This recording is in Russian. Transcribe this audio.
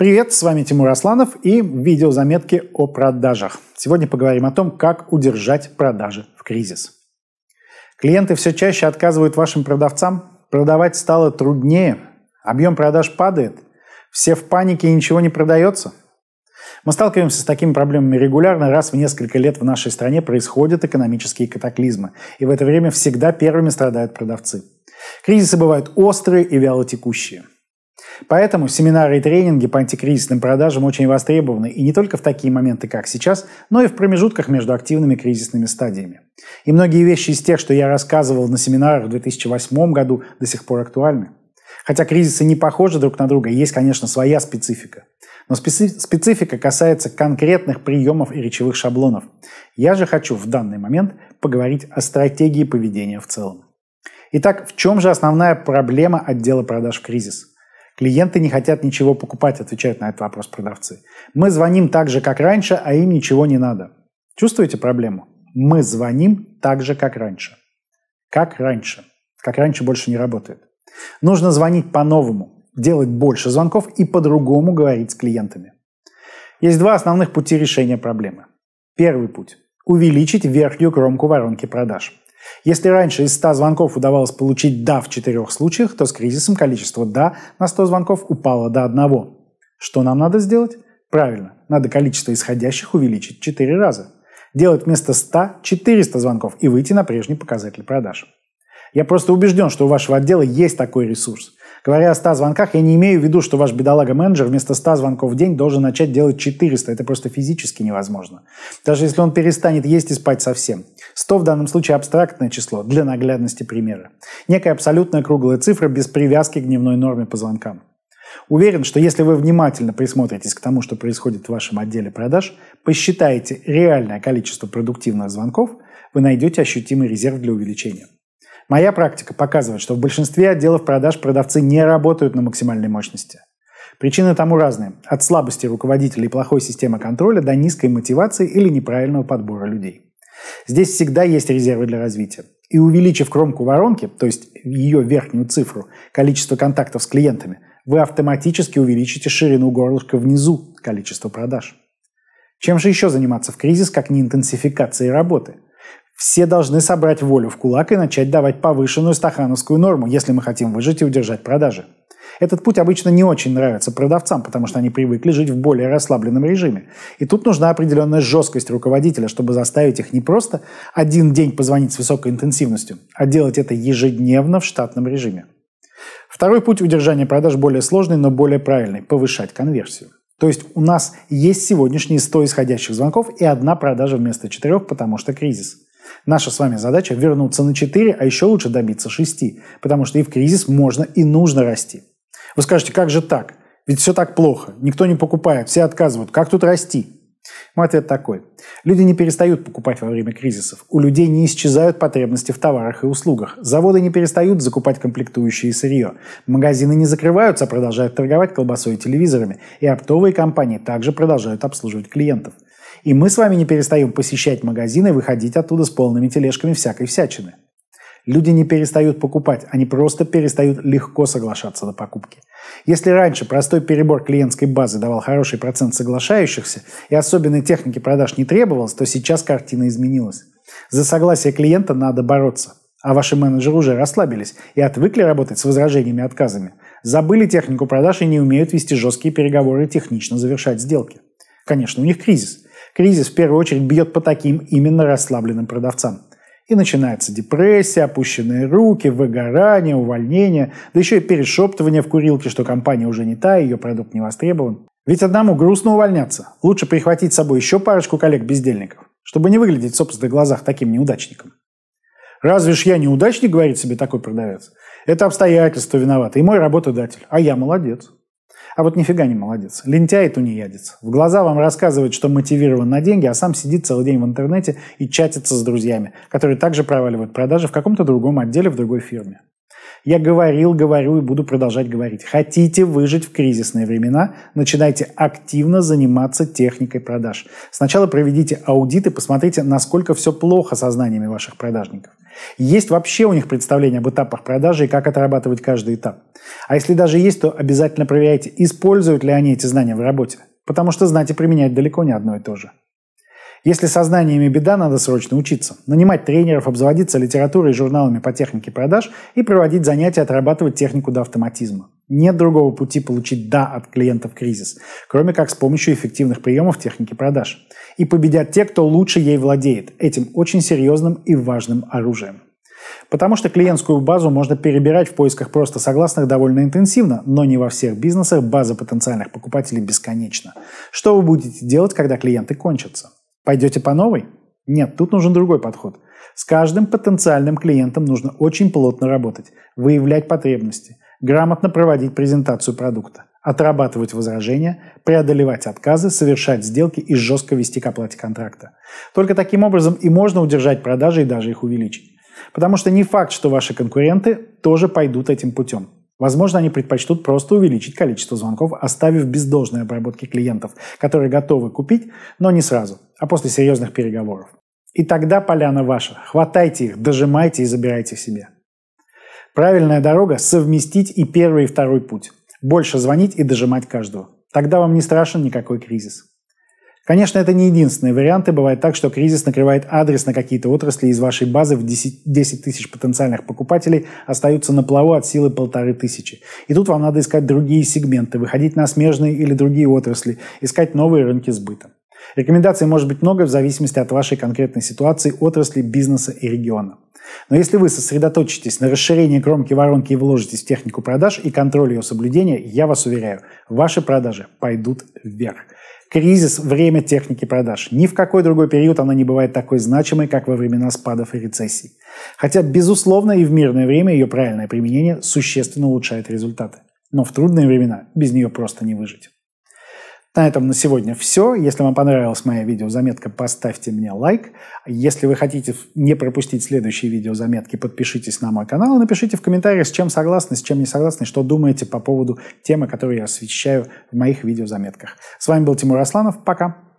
Привет, с вами Тимур Асланов и видеозаметки о продажах. Сегодня поговорим о том, как удержать продажи в кризис. Клиенты все чаще отказывают вашим продавцам, продавать стало труднее, объем продаж падает, все в панике и ничего не продается. Мы сталкиваемся с такими проблемами регулярно. Раз в несколько лет в нашей стране происходят экономические катаклизмы. И в это время всегда первыми страдают продавцы. Кризисы бывают острые и вялотекущие. Поэтому семинары и тренинги по антикризисным продажам очень востребованы и не только в такие моменты, как сейчас, но и в промежутках между активными кризисными стадиями. И многие вещи из тех, что я рассказывал на семинарах в 2008 году, до сих пор актуальны. Хотя кризисы не похожи друг на друга, есть, конечно, своя специфика. Но специфика касается конкретных приемов и речевых шаблонов. Я же хочу в данный момент поговорить о стратегии поведения в целом. Итак, в чем же основная проблема отдела продаж в кризис? Клиенты не хотят ничего покупать, отвечают на этот вопрос продавцы. Мы звоним так же, как раньше, а им ничего не надо. Чувствуете проблему? Мы звоним так же, как раньше. Как раньше. Как раньше больше не работает. Нужно звонить по-новому, делать больше звонков и по-другому говорить с клиентами. Есть два основных пути решения проблемы. Первый путь – увеличить верхнюю кромку воронки продаж. Если раньше из 100 звонков удавалось получить «да» в 4 случаях, то с кризисом количество «да» на 100 звонков упало до 1. Что нам надо сделать? Правильно, надо количество исходящих увеличить 4 раза. Делать вместо 100 400 звонков и выйти на прежний показатель продаж. Я просто убежден, что у вашего отдела есть такой ресурс. Говоря о 100 звонках, я не имею в виду, что ваш бедолага-менеджер вместо 100 звонков в день должен начать делать 400. Это просто физически невозможно. Даже если он перестанет есть и спать совсем. 100 в данном случае абстрактное число для наглядности примера. Некая абсолютная круглая цифра без привязки к дневной норме по звонкам. Уверен, что если вы внимательно присмотритесь к тому, что происходит в вашем отделе продаж, посчитаете реальное количество продуктивных звонков, вы найдете ощутимый резерв для увеличения. Моя практика показывает, что в большинстве отделов продаж продавцы не работают на максимальной мощности. Причины тому разные. От слабости руководителей и плохой системы контроля до низкой мотивации или неправильного подбора людей. Здесь всегда есть резервы для развития. И увеличив кромку воронки, то есть ее верхнюю цифру, количество контактов с клиентами, вы автоматически увеличите ширину горлышка внизу, количество продаж. Чем же еще заниматься в кризис, как не интенсификацией работы – все должны собрать волю в кулак и начать давать повышенную стахановскую норму, если мы хотим выжить и удержать продажи. Этот путь обычно не очень нравится продавцам, потому что они привыкли жить в более расслабленном режиме. И тут нужна определенная жесткость руководителя, чтобы заставить их не просто один день позвонить с высокой интенсивностью, а делать это ежедневно в штатном режиме. Второй путь удержания продаж более сложный, но более правильный – повышать конверсию. То есть у нас есть сегодняшние 100 исходящих звонков и одна продажа вместо четырех, потому что кризис – Наша с вами задача вернуться на 4, а еще лучше добиться 6, потому что и в кризис можно и нужно расти. Вы скажете, как же так? Ведь все так плохо, никто не покупает, все отказывают, как тут расти? Мой ответ такой. Люди не перестают покупать во время кризисов. У людей не исчезают потребности в товарах и услугах. Заводы не перестают закупать комплектующие сырье. Магазины не закрываются, а продолжают торговать колбасой и телевизорами. И оптовые компании также продолжают обслуживать клиентов. И мы с вами не перестаем посещать магазины и выходить оттуда с полными тележками всякой всячины. Люди не перестают покупать, они просто перестают легко соглашаться на покупки. Если раньше простой перебор клиентской базы давал хороший процент соглашающихся и особенной техники продаж не требовалось, то сейчас картина изменилась. За согласие клиента надо бороться. А ваши менеджеры уже расслабились и отвыкли работать с возражениями и отказами. Забыли технику продаж и не умеют вести жесткие переговоры и технично завершать сделки. Конечно, у них кризис – Кризис в первую очередь бьет по таким именно расслабленным продавцам. И начинается депрессия, опущенные руки, выгорание, увольнение, да еще и перешептывание в курилке, что компания уже не та, ее продукт не востребован. Ведь одному грустно увольняться. Лучше прихватить с собой еще парочку коллег-бездельников, чтобы не выглядеть в собственных глазах таким неудачником. «Разве ж я неудачник?» – говорит себе такой продавец. «Это обстоятельства виноваты, и мой работодатель. А я молодец». А вот нифига не молодец. Лентяй тунеядец. В глаза вам рассказывает, что мотивирован на деньги, а сам сидит целый день в интернете и чатится с друзьями, которые также проваливают продажи в каком-то другом отделе в другой фирме. Я говорил, говорю и буду продолжать говорить. Хотите выжить в кризисные времена? Начинайте активно заниматься техникой продаж. Сначала проведите аудит и посмотрите, насколько все плохо со знаниями ваших продажников. Есть вообще у них представление об этапах продажи и как отрабатывать каждый этап. А если даже есть, то обязательно проверяйте, используют ли они эти знания в работе. Потому что знать и применять далеко не одно и то же. Если со знаниями беда, надо срочно учиться. Нанимать тренеров, обзаводиться литературой и журналами по технике продаж и проводить занятия, отрабатывать технику до автоматизма. Нет другого пути получить «да» от клиента в кризис, кроме как с помощью эффективных приемов техники продаж. И победят те, кто лучше ей владеет, этим очень серьезным и важным оружием. Потому что клиентскую базу можно перебирать в поисках просто согласных довольно интенсивно, но не во всех бизнесах база потенциальных покупателей бесконечна. Что вы будете делать, когда клиенты кончатся? Пойдете по новой? Нет, тут нужен другой подход. С каждым потенциальным клиентом нужно очень плотно работать, выявлять потребности, грамотно проводить презентацию продукта, отрабатывать возражения, преодолевать отказы, совершать сделки и жестко вести к оплате контракта. Только таким образом и можно удержать продажи и даже их увеличить. Потому что не факт, что ваши конкуренты тоже пойдут этим путем. Возможно, они предпочтут просто увеличить количество звонков, оставив без должной обработки клиентов, которые готовы купить, но не сразу, а после серьезных переговоров. И тогда поляна ваша. Хватайте их, дожимайте и забирайте себе. Правильная дорога – совместить и первый, и второй путь. Больше звонить и дожимать каждого. Тогда вам не страшен никакой кризис. Конечно, это не единственные варианты. Бывает так, что кризис накрывает адрес на какие-то отрасли, из вашей базы в 10, тысяч потенциальных покупателей остаются на плаву от силы полторы тысячи. И тут вам надо искать другие сегменты, выходить на смежные или другие отрасли, искать новые рынки сбыта. Рекомендаций может быть много в зависимости от вашей конкретной ситуации, отрасли, бизнеса и региона. Но если вы сосредоточитесь на расширении кромки воронки и вложитесь в технику продаж и контроль ее соблюдения, я вас уверяю, ваши продажи пойдут вверх. Кризис – время техники продаж. Ни в какой другой период она не бывает такой значимой, как во времена спадов и рецессий. Хотя, безусловно, и в мирное время ее правильное применение существенно улучшает результаты. Но в трудные времена без нее просто не выжить. На этом на сегодня все. Если вам понравилась моя видеозаметка, поставьте мне лайк. Если вы хотите не пропустить следующие видеозаметки, подпишитесь на мой канал и напишите в комментариях, с чем согласны, с чем не согласны, что думаете по поводу темы, которую я освещаю в моих видеозаметках. С вами был Тимур Асланов. Пока!